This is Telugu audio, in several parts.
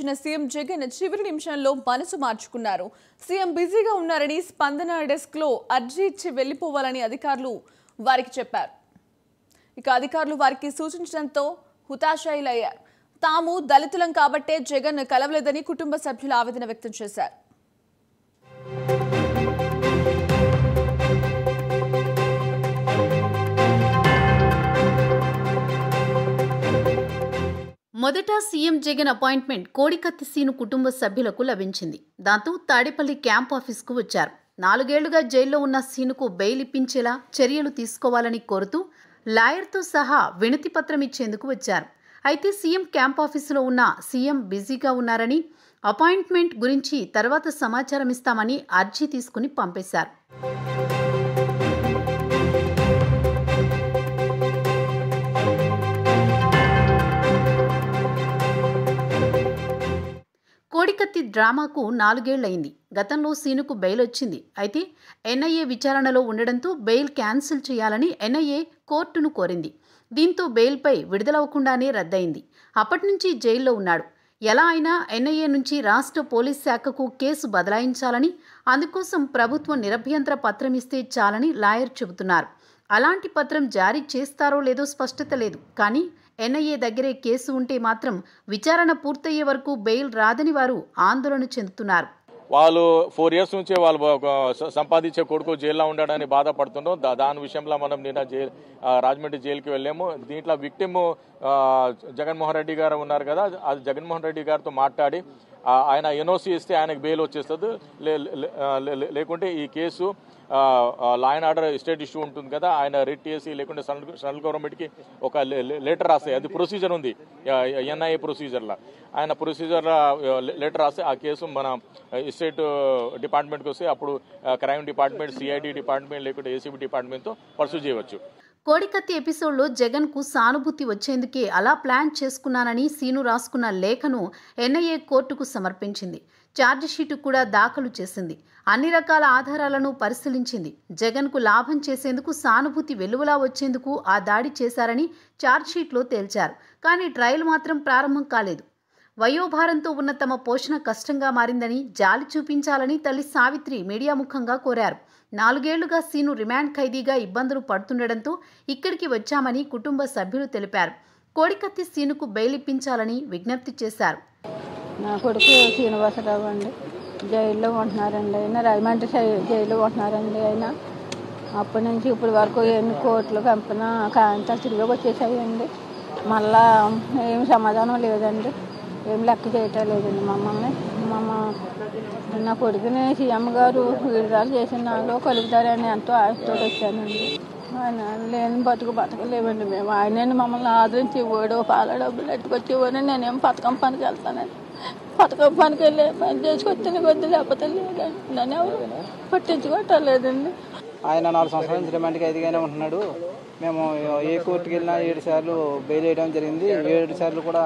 ఇచ్చిన సీఎం జగన్ చివరి నిమిషంలో మనసు మార్చుకున్నారు సీఎం బిజీగా ఉన్నారని స్పందన డెస్క్ లో అర్జీ ఇచ్చి వెళ్లిపోవాలని అధికారులు వారికి చెప్పారు ఇక అధికారులు వారికి సూచించడంతో హుతాశాయిలయ్యారు తాము దళితులం కాబట్టే జగన్ కలవలేదని కుటుంబ సభ్యులు ఆవేదన వ్యక్తం చేశారు మొదట సీఎం జగన్ అపాయింట్మెంట్ కోడికత్తి సీను కుటుంబ సభ్యులకు లభించింది దాంతో తాడేపల్లి క్యాంప్ ఆఫీస్కు వచ్చారు నాలుగేళ్లుగా జైల్లో ఉన్న సీనుకు బెయిల్ ఇప్పించేలా చర్యలు తీసుకోవాలని కోరుతూ లాయర్తో సహా వినతి పత్రం ఇచ్చేందుకు వచ్చారు అయితే సీఎం క్యాంప్ ఆఫీసులో ఉన్న సీఎం బిజీగా ఉన్నారని అపాయింట్మెంట్ గురించి తర్వాత సమాచారం ఇస్తామని అర్జీ తీసుకుని పంపేశారు తాడికత్తి డ్రామాకు నాలుగేళ్లయింది గతంలో సీనుకు బెయిల్ వచ్చింది అయితే ఎన్ఐఏ విచారణలో ఉండడంతో బెయిల్ క్యాన్సిల్ చేయాలని ఎన్ఐఏ కోర్టును కోరింది దీంతో బెయిల్పై విడుదలవ్వకుండానే రద్దయింది అప్పటి నుంచి జైల్లో ఉన్నాడు ఎలా అయినా ఎన్ఐఏ నుంచి రాష్ట్ర పోలీస్ శాఖకు కేసు బదలాయించాలని అందుకోసం ప్రభుత్వం నిరభ్యంతర పత్రం ఇస్తే చాలని లాయర్ చెబుతున్నారు అలాంటి పత్రం జారీ చేస్తారో లేదో స్పష్టత లేదు కానీ ఎన్ఐఏ దగ్గరే కేసు ఉంటే మాత్రం విచారణ పూర్తయ్యే వరకు బెయిల్ రాదని వారు ఆందోళన చెందుతున్నారు వాళ్ళు ఫోర్ ఇయర్స్ నుంచి వాళ్ళు సంపాదించే కొడుకు జైల్లో ఉండడానికి బాధపడుతున్నాం దాని విషయంలో మనం నిన్న జైల్ రాజమండ్రి జైలుకి వెళ్ళాము దీంట్లో విక్టిమ్ జగన్మోహన్ రెడ్డి గారు ఉన్నారు కదా అది జగన్మోహన్ రెడ్డి గారితో మాట్లాడి ఆయన ఎన్ఓసి ఇస్తే ఆయనకు బెయిల్ వచ్చేస్తుంది లేకుంటే ఈ case law and order state issue ఉంటుంది కదా ఆయన రిట్ చేసి లేకుంటే సెంట్రల్ గవర్నమెంట్కి ఒక లెటర్ రాస్తాయి అది ప్రొసీజర్ ఉంది ఎన్ఐఏ ప్రొసీజర్లో ఆయన ప్రొసీజర్లో లెటర్ రాస్తే ఆ కేసు మన స్టేట్ డిపార్ట్మెంట్కి వస్తే అప్పుడు క్రైమ్ డిపార్ట్మెంట్ సిఐడి డిపార్ట్మెంట్ లేకుంటే ఏసీబీ డిపార్ట్మెంట్తో పర్సూ చేయవచ్చు కోడికత్తి ఎపిసోడ్లో జగన్కు సానుభూతి వచ్చేందుకే అలా ప్లాన్ చేసుకున్నానని సీను రాసుకున్న లేఖను ఎన్ఐఏ కోర్టుకు సమర్పించింది ఛార్జిషీటు కూడా దాఖలు చేసింది అన్ని రకాల ఆధారాలను పరిశీలించింది జగన్కు లాభం చేసేందుకు సానుభూతి వెలువలా వచ్చేందుకు ఆ దాడి చేశారని ఛార్జ్షీట్లో తేల్చారు కానీ ట్రయల్ మాత్రం ప్రారంభం కాలేదు వయోభారంతో ఉన్న తమ పోషణ కష్టంగా మారిందని జాలి చూపించాలని తల్లి సావిత్రి మీడియా ముఖంగా కోరారు నాలుగేళ్లుగా సీను రిమాండ్ ఖైదీగా ఇబ్బందులు పడుతుండటంతో ఇక్కడికి వచ్చామని కుటుంబ సభ్యులు తెలిపారు కోడికత్తి సీనుకు బెయిల్ ఇప్పించాలని విజ్ఞప్తి చేశారు నా కొడుకు శ్రీనివాసరావు అండి జైల్లో ఉంటున్నారండి ఆయన రాజమండ్రి జైల్లో ఉంటున్నారండి ఆయన అప్పటి నుంచి ఇప్పటి వరకు ఎన్ని కోట్లు కంపెన కాంతాలు తిరిగి వచ్చేసాయండి మళ్ళా ఏమి సమాధానం లేదండి ఏం లెక్క చేయటలేదండి మమ్మల్ని మమ్మ నా కొడుకుని సీఎం గారు విడుదల చేసిన నాలో కలుగుతారని ఎంతో ఆశతో వచ్చానండి ఆయన లేని బతుకు బతకలేవండి మేము ఆయనని మమ్మల్ని ఆదరించి ఇవ్వడు పాల డబ్బులు ఎట్టుకొచ్చేవాడిని నేనేం పథకం పనికి వెళ్తానండి పథకం పనికి వెళ్ళి పని చేసుకొచ్చిన కొద్ది లేకపోతే లేదండి నన్ను ఎవరు పట్టించుకోవటం ఆయన నాలుగు సంవత్సరాల నుంచి రిమాండ్కి ఐదుగానే ఉంటున్నాడు మేము ఏ కోర్టుకి వెళ్ళినా ఏడు సార్లు బెయిల్ వేయడం జరిగింది ఏడు సార్లు కూడా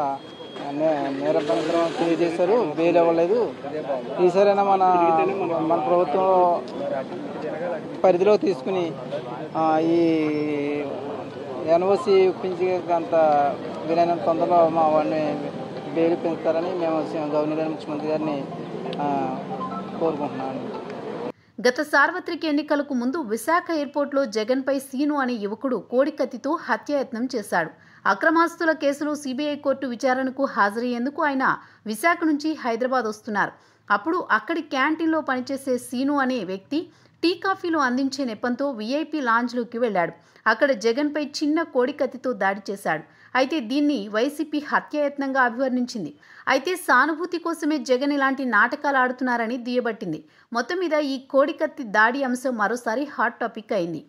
నేర పరిశ్రమ తెలియజేశారు బెయిల్ ఇవ్వలేదు ఈసారైనా మన మన ప్రభుత్వం పరిధిలో తీసుకుని ఈ ఎన్ఓసి అంత వీలైనంత తొందరలో మా వాడిని బెయిల్ పెంచుతారని మేము గవర్నర్ ముఖ్యమంత్రి గారిని కోరుకుంటున్నాను గత సార్వత్రిక ఎన్నికలకు ముందు విశాఖ ఎయిర్పోర్ట్లో జగన్పై సీను అనే యువకుడు కోడికత్తితో హత్యాయత్నం చేశాడు అక్రమాస్తుల కేసులో సిబిఐ కోర్టు విచారణకు హాజరయ్యేందుకు ఆయన విశాఖ నుంచి హైదరాబాద్ వస్తున్నారు అప్పుడు అక్కడి క్యాంటీన్లో పనిచేసే సీను అనే వ్యక్తి టీ కాఫీలు అందించే నెపంతో వీఐపీ లాంజ్లోకి వెళ్ళాడు అక్కడ జగన్పై చిన్న కోడికత్తితో దాడి చేశాడు అయితే దీన్ని వైసీపీ హత్యాయత్నంగా అభివర్ణించింది అయితే సానుభూతి కోసమే జగన్ ఇలాంటి నాటకాలు ఆడుతున్నారని దుయ్యబట్టింది మొత్తం మీద ఈ కోడికత్తి దాడి అంశం మరోసారి హాట్ టాపిక్ అయింది